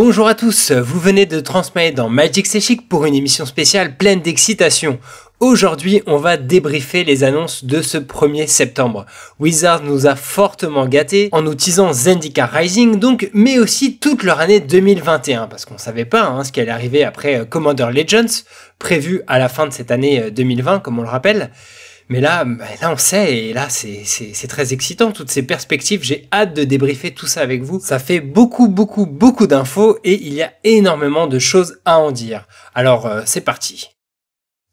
Bonjour à tous, vous venez de transmettre dans Magic Chic pour une émission spéciale pleine d'excitation. Aujourd'hui, on va débriefer les annonces de ce 1er septembre. Wizard nous a fortement gâtés en nous teasant Zendikar Rising, donc, mais aussi toute leur année 2021, parce qu'on savait pas hein, ce qui allait arriver après euh, Commander Legends, prévu à la fin de cette année 2020, euh, comme on le rappelle. Mais là, là, on sait, et là, c'est très excitant, toutes ces perspectives. J'ai hâte de débriefer tout ça avec vous. Ça fait beaucoup, beaucoup, beaucoup d'infos, et il y a énormément de choses à en dire. Alors, euh, c'est parti.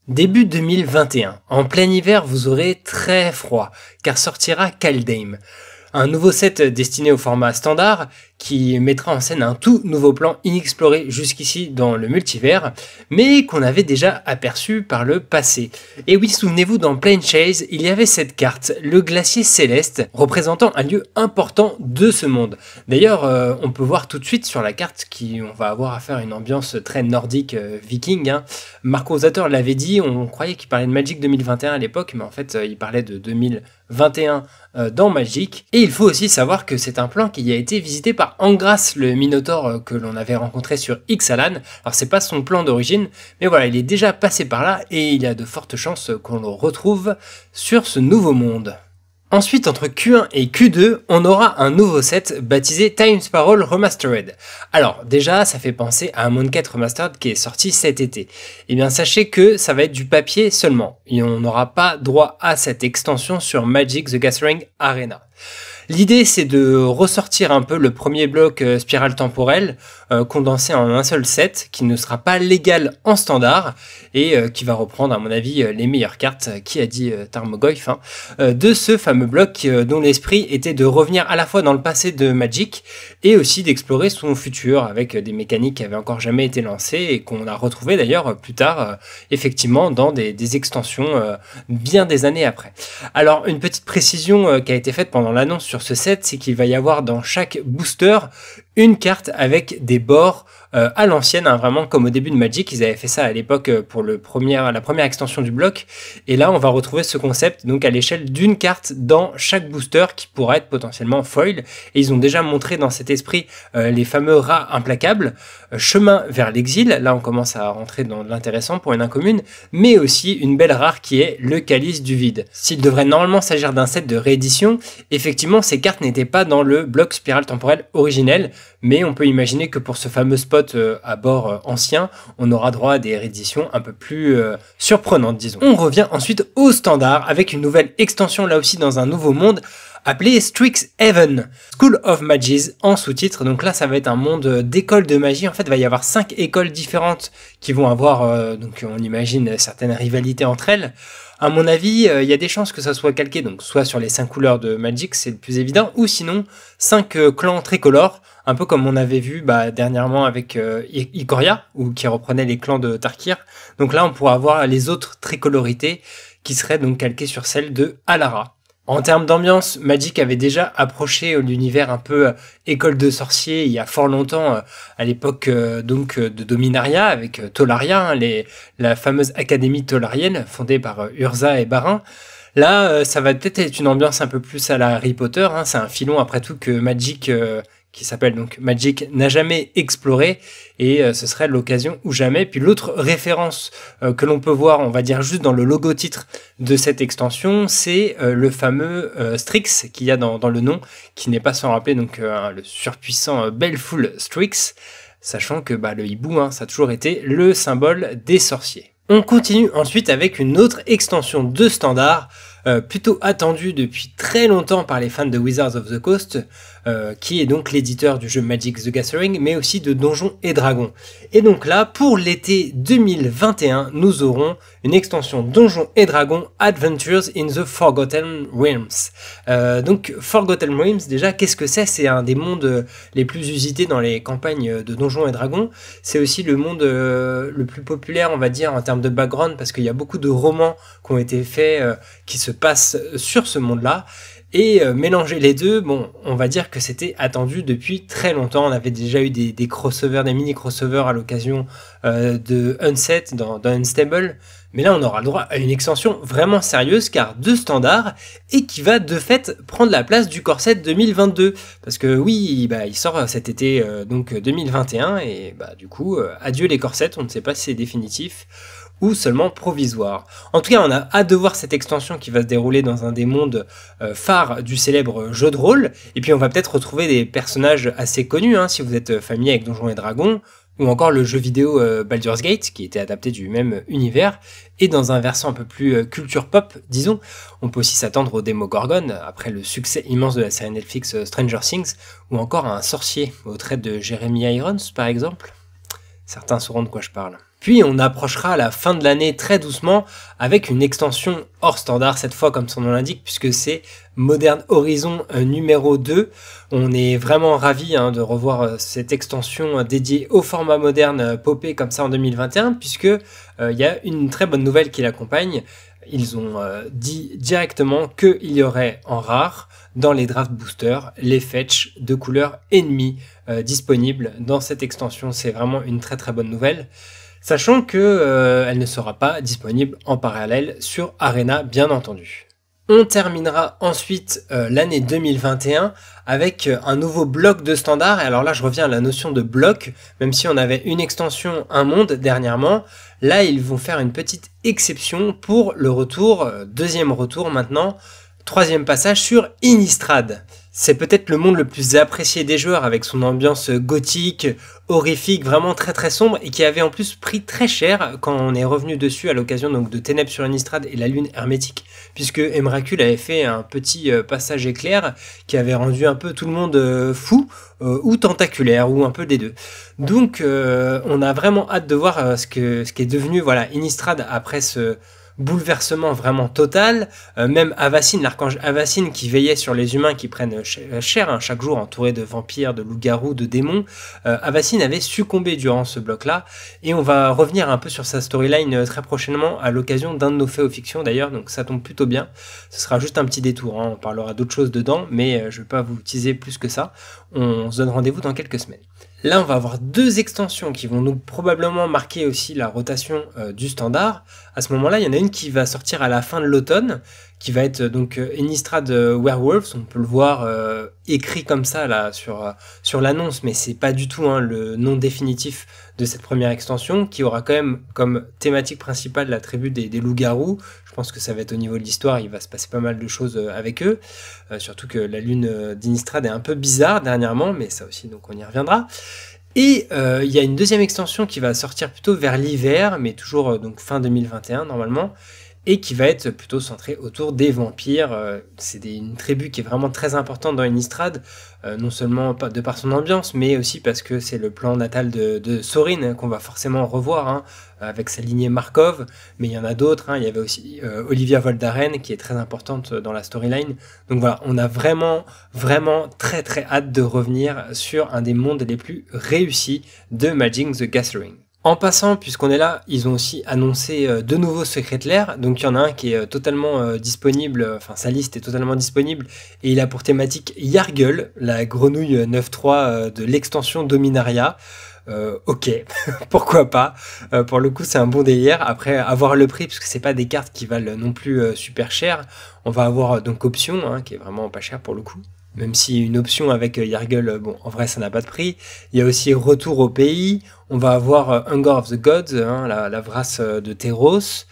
Début 2021, en plein hiver, vous aurez très froid, car sortira Kaldheim, un nouveau set destiné au format standard qui mettra en scène un tout nouveau plan inexploré jusqu'ici dans le multivers, mais qu'on avait déjà aperçu par le passé. Et oui, souvenez-vous, dans Plane Chase, il y avait cette carte, le glacier céleste, représentant un lieu important de ce monde. D'ailleurs, euh, on peut voir tout de suite sur la carte qui, on va avoir à faire une ambiance très nordique euh, viking. Hein. Marco Zator l'avait dit, on croyait qu'il parlait de Magic 2021 à l'époque, mais en fait, euh, il parlait de 2021 dans Magic. Et il faut aussi savoir que c'est un plan qui a été visité par en grâce le Minotaur euh, que l'on avait rencontré sur Ixalan. Alors c'est pas son plan d'origine, mais voilà, il est déjà passé par là et il y a de fortes chances qu'on le retrouve sur ce nouveau monde. Ensuite, entre Q1 et Q2, on aura un nouveau set baptisé Times Parole Remastered. Alors, déjà, ça fait penser à un monde Remastered qui est sorti cet été. Et eh bien, sachez que ça va être du papier seulement, et on n'aura pas droit à cette extension sur Magic the Gathering Arena. L'idée, c'est de ressortir un peu le premier bloc euh, spirale temporelle euh, condensé en un seul set qui ne sera pas légal en standard et euh, qui va reprendre à mon avis euh, les meilleures cartes qui a dit Tarmogoyf hein, de ce fameux bloc dont l'esprit était de revenir à la fois dans le passé de Magic et aussi d'explorer son futur avec des mécaniques qui avaient encore jamais été lancées et qu'on a retrouvé d'ailleurs plus tard effectivement dans des, extensions bien des années après. Alors une petite précision qui a été faite pendant l'annonce sur ce set, c'est qu'il va y avoir dans chaque booster une carte avec des bords euh, à l'ancienne, hein, vraiment comme au début de Magic, ils avaient fait ça à l'époque euh, pour le premier, la première extension du bloc. Et là, on va retrouver ce concept donc à l'échelle d'une carte dans chaque booster qui pourrait être potentiellement foil. Et ils ont déjà montré dans cet esprit euh, les fameux rats implacables, chemin vers l'exil. Là, on commence à rentrer dans l'intéressant pour une incommune, mais aussi une belle rare qui est le calice du vide. S'il devrait normalement s'agir d'un set de réédition, effectivement, ces cartes n'étaient pas dans le bloc spirale temporelle originel, mais on peut imaginer que pour ce fameux spot euh, à bord euh, ancien, on aura droit à des rééditions un peu plus euh, surprenantes, disons. On revient ensuite au standard avec une nouvelle extension là aussi dans un nouveau monde appelé Strixhaven, School of Magies en sous-titre. Donc là, ça va être un monde euh, d'écoles de magie. En fait, il va y avoir cinq écoles différentes qui vont avoir, euh, donc on imagine, certaines rivalités entre elles. À mon avis, euh, il y a des chances que ça soit calqué, donc soit sur les cinq couleurs de Magic, c'est le plus évident, ou sinon cinq clans tricolores, un peu comme on avait vu bah, dernièrement avec Icoria, ou qui reprenait les clans de Tarkir. Donc là, on pourrait avoir les autres tricolorités qui seraient donc calquées sur celles de Alara. En termes d'ambiance, Magic avait déjà approché euh, l'univers un peu euh, école de sorciers il y a fort longtemps, euh, à l'époque donc de Dominaria avec Tolaria, hein, la fameuse académie tolarienne fondée par Urza et Barin. Là, ça va peut-être être une ambiance un peu plus à la Harry Potter. Hein, c'est un filon après tout que Magic qui s'appelle donc Magic n'a jamais exploré et euh, ce serait l'occasion ou jamais. Puis l'autre référence euh, que l'on peut voir, on va dire juste dans le logo titre de cette extension, c'est euh, le fameux Strix qu'il y a dans, le nom, qui n'est pas sans rappeler donc hein, le surpuissant Belfoul Strix, sachant que bah, le hibou, hein, ça a toujours été le symbole des sorciers. On continue ensuite avec une autre extension de standard euh, plutôt attendu depuis très longtemps par les fans de Wizards of the Coast, euh, qui est donc l'éditeur du jeu Magic the Gathering, mais aussi de Donjons et Dragons. Et donc là, pour l'été 2021, nous aurons une extension Donjons et Dragons Adventures in the Forgotten Realms. Euh, donc Forgotten Realms, déjà, qu'est-ce que c'est C'est un des mondes les plus usités dans les campagnes de Donjons et Dragons. C'est aussi le monde le plus populaire, on va dire, en termes de background, parce qu'il y a beaucoup de romans qui ont été faits, qui se passe sur ce monde-là. Et euh, mélanger les deux, bon, on va dire que c'était attendu depuis très longtemps. On avait déjà eu des, crossovers, des mini-crossovers à l'occasion euh, de Unset dans, Unstable. Mais là, on aura le droit à une extension vraiment sérieuse, car deux standards, et qui va de fait prendre la place du Corset 2022. Parce que oui, bah, il sort cet été euh, donc 2021, et bah, du coup, adieu les Corsets, on ne sait pas si c'est définitif ou seulement provisoire. En tout cas, on a hâte de voir cette extension qui va se dérouler dans un des mondes euh, phares du célèbre jeu de rôle, et puis on va peut-être retrouver des personnages assez connus, hein, si vous êtes euh, familier avec Donjons et Dragons, ou encore le jeu vidéo euh, Baldur's Gate, qui était adapté du même univers, et dans un versant un peu plus culture pop, disons, on peut aussi s'attendre au Gorgon, après le succès immense de la série Netflix Stranger Things, ou encore à un sorcier, au trait de Jeremy Irons par exemple. Certains sauront de quoi je parle. Puis on approchera la fin de l'année très doucement avec une extension hors standard cette fois comme son nom l'indique puisque c'est Modern Horizon euh, numéro 2. On est vraiment ravi hein, de revoir euh, cette extension euh, dédiée au format moderne popé comme ça en 2021 puisque il y a une très bonne nouvelle qui l'accompagne. Ils ont dit directement qu'il y aurait en rare dans les draft boosters les fetch de couleur ennemies disponibles dans cette extension. C'est vraiment une très très bonne nouvelle sachant que euh, elle ne sera pas disponible en parallèle sur Arena bien entendu. On terminera ensuite euh, l'année 2021 avec euh, un nouveau bloc de standard. Et alors là, je reviens à la notion de bloc, même si on avait une extension Un Monde dernièrement. Là, ils vont faire une petite exception pour le retour, deuxième retour maintenant, troisième passage sur Inistrad. C'est peut-être le monde le plus apprécié des joueurs avec son ambiance gothique, horrifique, vraiment très très sombre et qui avait en plus pris très cher quand on est revenu dessus à l'occasion donc de Ténèbres sur Innistrad et la Lune hermétique puisque Emracul avait fait un petit euh, passage éclair qui avait rendu un peu tout le monde euh, fou euh, ou tentaculaire ou un peu des deux. Donc on a vraiment hâte de voir ce qu'est qui est devenu voilà Innistrad après ce bouleversement vraiment total. Euh, même Avacine, l'archange Avacine qui veillait sur les humains qui prennent euh, chair hein, chaque jour, entouré de vampires, de loups-garous, de démons, euh, Avacine avait succombé durant ce bloc-là. Et on va revenir un peu sur sa storyline très prochainement à l'occasion d'un de nos faits aux fictions d'ailleurs, donc ça tombe plutôt bien. Ce sera juste un petit détour, hein. on parlera d'autres choses dedans, mais je ne vais pas vous teaser plus que ça. On se donne rendez-vous dans quelques semaines. Là, on va avoir deux extensions qui vont donc probablement marquer aussi la rotation euh, du standard. À ce moment-là, il y en a une qui va sortir à la fin de l'automne, qui va être euh, donc euh, de Werewolves. On peut le voir écrit comme ça là sur, sur l'annonce, mais c'est pas du tout hein, le nom définitif de cette première extension, qui aura quand même comme thématique principale la tribu des loups-garous, je pense que ça va être au niveau de l'histoire, il va se passer pas mal de choses euh, avec eux. Euh, surtout que la lune euh, d'Inistrad est un peu bizarre dernièrement, mais ça aussi, donc on y reviendra. Et il y a une deuxième extension qui va sortir plutôt vers l'hiver, mais toujours donc fin 2021 normalement, et qui va être plutôt centré autour des vampires. Euh, c'est une tribu qui est vraiment très importante dans Innistrad, euh, non seulement de par son ambiance, mais aussi parce que c'est le plan natal de, Sorin hein, qu'on va forcément revoir hein, avec sa lignée Markov, mais il y en a d'autres. Hein. Il y avait aussi euh, Olivia Voldaren qui est très importante dans la storyline. Donc voilà, on a vraiment, vraiment très très hâte de revenir sur un des mondes les plus réussis de Magic the Gathering. En passant, puisqu'on est là, ils ont aussi annoncé euh, deux nouveaux secrets l'air, Donc il y en a un qui est euh, totalement euh, disponible, enfin sa liste est totalement disponible, et il a pour thématique Yargle, la grenouille 9-3 de l'extension Dominaria. ok, pourquoi pas. pour le coup, c'est un bon délire. Après, avoir le prix, parce que c'est pas des cartes qui valent non plus super cher. On va avoir donc Option, hein, qui est vraiment pas cher pour le coup même si une option avec euh, Yargul, euh, bon, en vrai, ça n'a pas de prix. Il y a aussi Retour au pays. On va avoir euh, Hunger of the Gods, hein, la, la de Teros.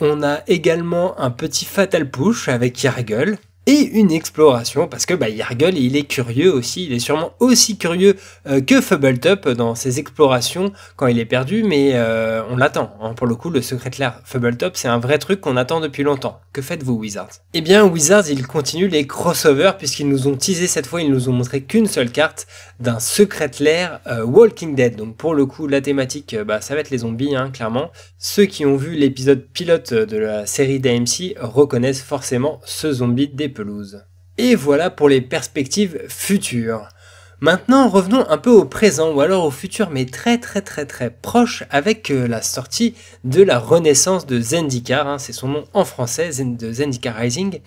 On a également un petit Fatal Push avec Yargul et une exploration parce que bah, Yargle il est curieux aussi, il est sûrement aussi curieux euh, que Fubbletop dans ses explorations quand il est perdu, mais euh, on l'attend. Hein. Pour le coup, le secret Fubble Top, c'est un vrai truc qu'on attend depuis longtemps. Que faites-vous Wizards Eh bien Wizards ils continuent les crossovers puisqu'ils nous ont teasé cette fois, ils nous ont montré qu'une seule carte d'un secret lair euh, Walking Dead. Donc pour le coup la thématique bah, ça va être les zombies hein, clairement. Ceux qui ont vu l'épisode pilote de la série d'AMC reconnaissent forcément ce zombie des et voilà pour les perspectives futures. Maintenant, revenons un peu au présent ou alors au futur, mais très très très très proche avec euh, la sortie de la renaissance de Zendikar, hein, c'est son nom en français, de Zendikar Rising.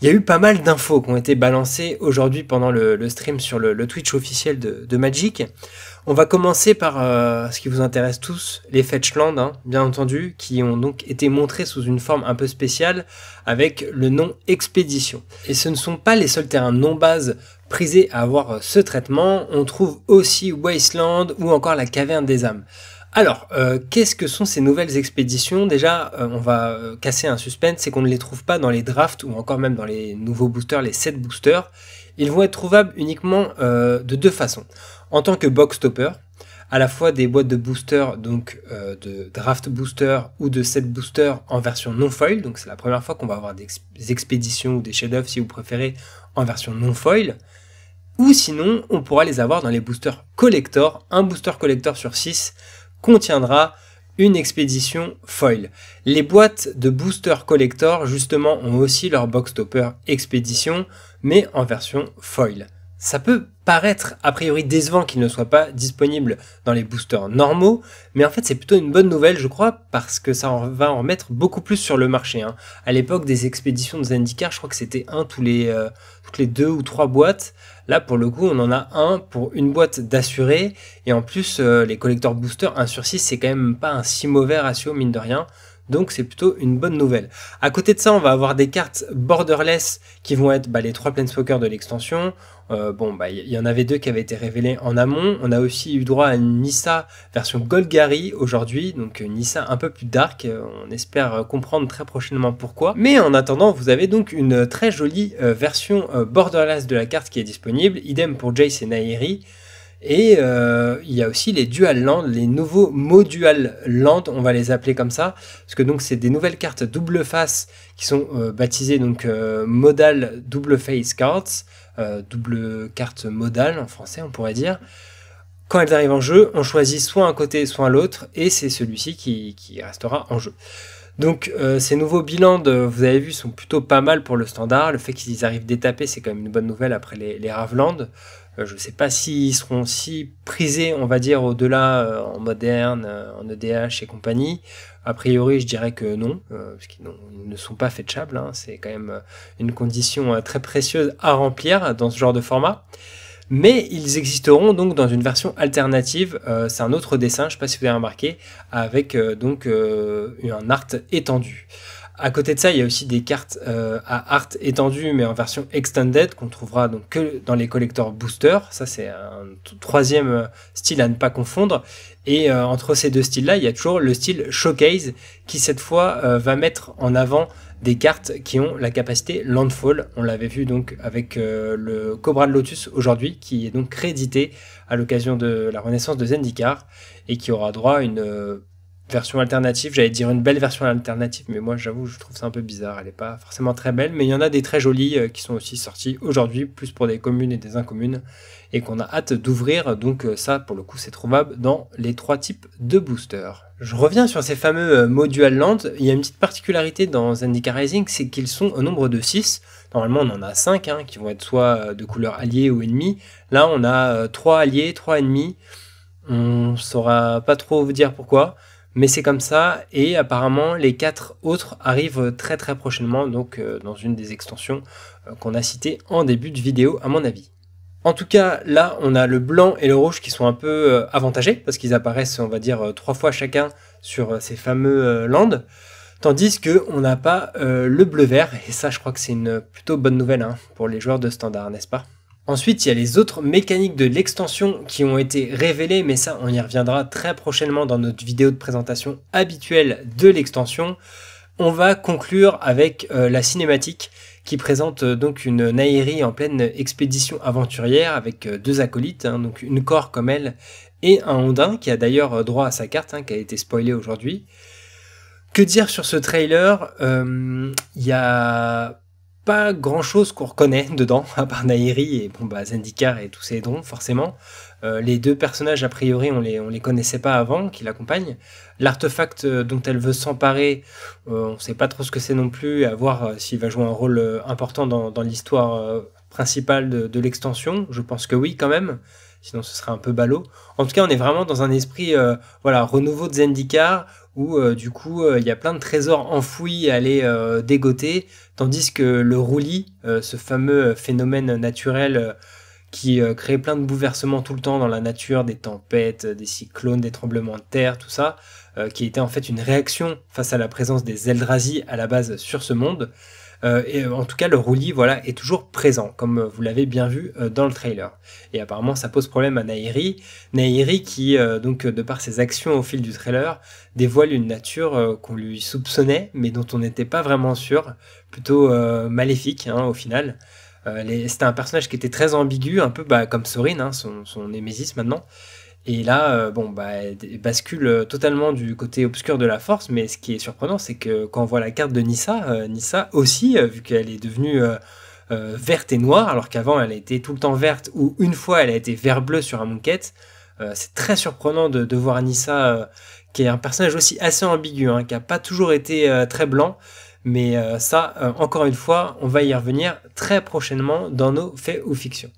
Il y a eu pas mal d'infos qui ont été balancées aujourd'hui pendant le, stream sur le, Twitch officiel de, de Magic. On va commencer par euh, ce qui vous intéresse tous, les Fetchlands, hein, bien entendu, qui ont donc été montrés sous une forme un peu spéciale avec le nom Expédition. Et ce ne sont pas les seuls terrains non base prisés à avoir euh, ce traitement, on trouve aussi Wasteland ou encore la Caverne des âmes. Alors, euh, qu'est-ce que sont ces nouvelles expéditions Déjà, on va casser un suspense, c'est qu'on ne les trouve pas dans les drafts ou encore même dans les nouveaux boosters, les 7 boosters. Ils vont être trouvables uniquement de deux façons en tant que box stopper, à la fois des boîtes de booster, donc euh, de draft booster ou de set booster en version non foil. Donc c'est la première fois qu'on va avoir des, expéditions ou des chefs si vous préférez en version non foil. Ou sinon, on pourra les avoir dans les boosters collector. Un booster collector sur 6 contiendra une expédition foil. Les boîtes de booster collector justement ont aussi leur box topper expédition, mais en version foil. Ça peut paraître a priori décevant qu'il ne soit pas disponible dans les boosters normaux, mais en fait c'est plutôt une bonne nouvelle je crois parce que ça en va en mettre beaucoup plus sur le marché. Hein. À l'époque des expéditions de Zendikar, je crois que c'était un tous les, euh, toutes les deux ou trois boîtes. Là pour le coup on en a un pour une boîte d'assuré et en plus euh, les collecteurs boosters 1 sur 6 c'est quand même pas un si mauvais ratio mine de rien. Donc c'est plutôt une bonne nouvelle. À côté de ça, on va avoir des cartes borderless qui vont être bah, les trois planeswalkers de l'extension. Euh, bon, bah il y en avait deux qui avaient été révélés en amont. On a aussi eu droit à une Nissa version Golgari aujourd'hui, donc une Nissa un peu plus dark. Euh, on espère euh, comprendre très prochainement pourquoi. Mais en attendant, vous avez donc une très jolie version borderless de la carte qui est disponible. Idem pour Jace et Nairi. Et euh, il y a aussi les dual land, les nouveaux modual land, on va les appeler comme ça, parce que donc c'est des nouvelles cartes double face qui sont euh, baptisées donc euh, modal double face cards, double carte modale en français on pourrait dire. Quand elles arrivent en jeu, on choisit soit un côté, soit l'autre, et c'est celui-ci qui, restera en jeu. Donc ces nouveaux bilans, vous avez vu, sont plutôt pas mal pour le standard. Le fait qu'ils arrivent détapés, c'est quand même une bonne nouvelle après les, les euh, je ne sais pas s'ils seront si prisés, on va dire, au-delà euh, en moderne, euh, en EDH et compagnie. A priori, je dirais que non, parce qu'ils ne sont pas fetchables. Hein. C'est quand même une condition très précieuse à remplir dans ce genre de format. Mais ils existeront donc dans une version alternative. c'est un autre dessin, je ne sais pas si vous avez remarqué, avec donc un art étendu à côté de ça, il y a aussi des cartes euh, à art étendue, mais en version extended, qu'on trouvera donc que dans les collecteurs booster. Ça, c'est un troisième euh, style à ne pas confondre. Et euh, entre ces deux styles-là, il y a toujours le style showcase, qui cette fois va mettre en avant des cartes qui ont la capacité landfall. On l'avait vu donc avec le Cobra de Lotus aujourd'hui, qui est donc crédité à l'occasion de la renaissance de Zendikar, et qui aura droit à une version alternative, j'allais dire une belle version alternative, mais moi j'avoue, je trouve ça un peu bizarre, elle n'est pas forcément très belle, mais il y en a des très jolies euh, qui sont aussi sorties aujourd'hui, plus pour des communes et des incommunes, et qu'on a hâte d'ouvrir, donc euh, ça pour le coup c'est trouvable dans les trois types de boosters. Je reviens sur ces fameux euh, modules land, il y a une petite particularité dans Zendikar Rising, c'est qu'ils sont au nombre de 6, normalement on en a 5 hein, qui vont être soit de couleur alliée ou ennemie, là on a 3 alliés, 3 ennemis, on saura pas trop vous dire pourquoi, mais c'est comme ça et apparemment les quatre autres arrivent très très prochainement donc euh, dans une des extensions euh, qu'on a citées en début de vidéo à mon avis. En tout cas, là, on a le blanc et le rouge qui sont un peu euh, avantagés parce qu'ils apparaissent, on va dire, trois fois chacun sur ces fameux landes, tandis qu'on n'a pas le bleu-vert et ça, je crois que c'est une plutôt bonne nouvelle hein, pour les joueurs de standard, n'est-ce pas Ensuite, il y a les autres mécaniques de l'extension qui ont été révélées, mais ça, on y reviendra très prochainement dans notre vidéo de présentation habituelle de l'extension. On va conclure avec euh, la cinématique qui présente euh, donc une Nairi en pleine expédition aventurière avec euh, deux acolytes, hein, donc une corps comme elle et un Ondin qui a d'ailleurs droit à sa carte, hein, qui a été spoilée aujourd'hui. Que dire sur ce trailer Il y a pas grand chose qu'on reconnaît dedans, à part Nairi et bon, bah, Zendikar et tous ces dons, forcément. Euh, les deux personnages, a priori, on les, on les connaissait pas avant, qui l'accompagnent. L'artefact euh, dont elle veut s'emparer, euh, on sait pas trop ce que c'est non plus, à voir s'il va jouer un rôle important dans, l'histoire principale de l'extension. Je pense que oui, quand même sinon ce serait un peu ballot. En tout cas, on est vraiment dans un esprit euh, renouveau de Zendikar où euh, du coup euh, il y a plein de trésors enfouis à aller dégoter, tandis que le roulis, ce fameux phénomène naturel qui crée plein de bouleversements tout le temps dans la nature, des tempêtes, des cyclones, des tremblements de terre, tout ça, qui était en fait une réaction face à la présence des Eldrazi à la base sur ce monde, euh, en tout cas, le roulis voilà, est toujours présent, comme euh, vous l'avez bien vu euh, dans le trailer. Et apparemment, ça pose problème à Nairi. Nairi qui, donc, de par ses actions au fil du trailer, dévoile une nature qu'on lui soupçonnait, mais dont on n'était pas vraiment sûr, plutôt maléfique hein, au final. C'était un personnage qui était très ambigu, un peu bah, comme Sorin, hein, son, son némésis maintenant. Et là, euh, bon, bah, bascule euh, totalement du côté obscur de la force, mais ce qui est surprenant, c'est que quand on voit la carte de Nissa, euh, Nissa aussi, vu qu'elle est devenue verte et noire, alors qu'avant elle était tout le temps verte, ou une fois elle a été vert-bleu sur un mouquette c'est très surprenant de, voir Nissa, qui est un personnage aussi assez ambigu, hein, qui n'a pas toujours été très blanc, mais euh, ça, euh, encore une fois, on va y revenir très prochainement dans nos faits ou fictions.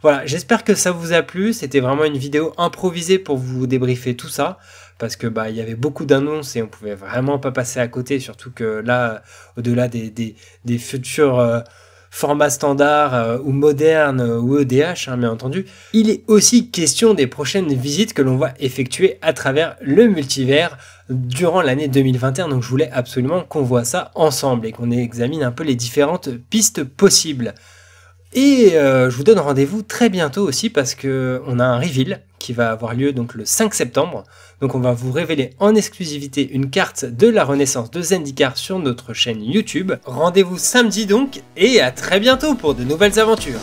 Voilà, j'espère que ça vous a plu. C'était vraiment une vidéo improvisée pour vous débriefer tout ça. Parce que bah il y avait beaucoup d'annonces et on pouvait vraiment pas passer à côté, surtout que là, au-delà des, des futurs euh, format standard euh, ou moderne euh, ou EDH, hein, bien entendu, il est aussi question des prochaines visites que l'on va effectuer à travers le multivers durant l'année 2021. Donc je voulais absolument qu'on voit ça ensemble et qu'on examine un peu les différentes pistes possibles. Et euh, je vous donne rendez-vous très bientôt aussi parce qu'on a un reveal qui va avoir lieu donc le 5 septembre. Donc on va vous révéler en exclusivité une carte de la renaissance de Zendikar sur notre chaîne YouTube. Rendez-vous samedi donc et à très bientôt pour de nouvelles aventures.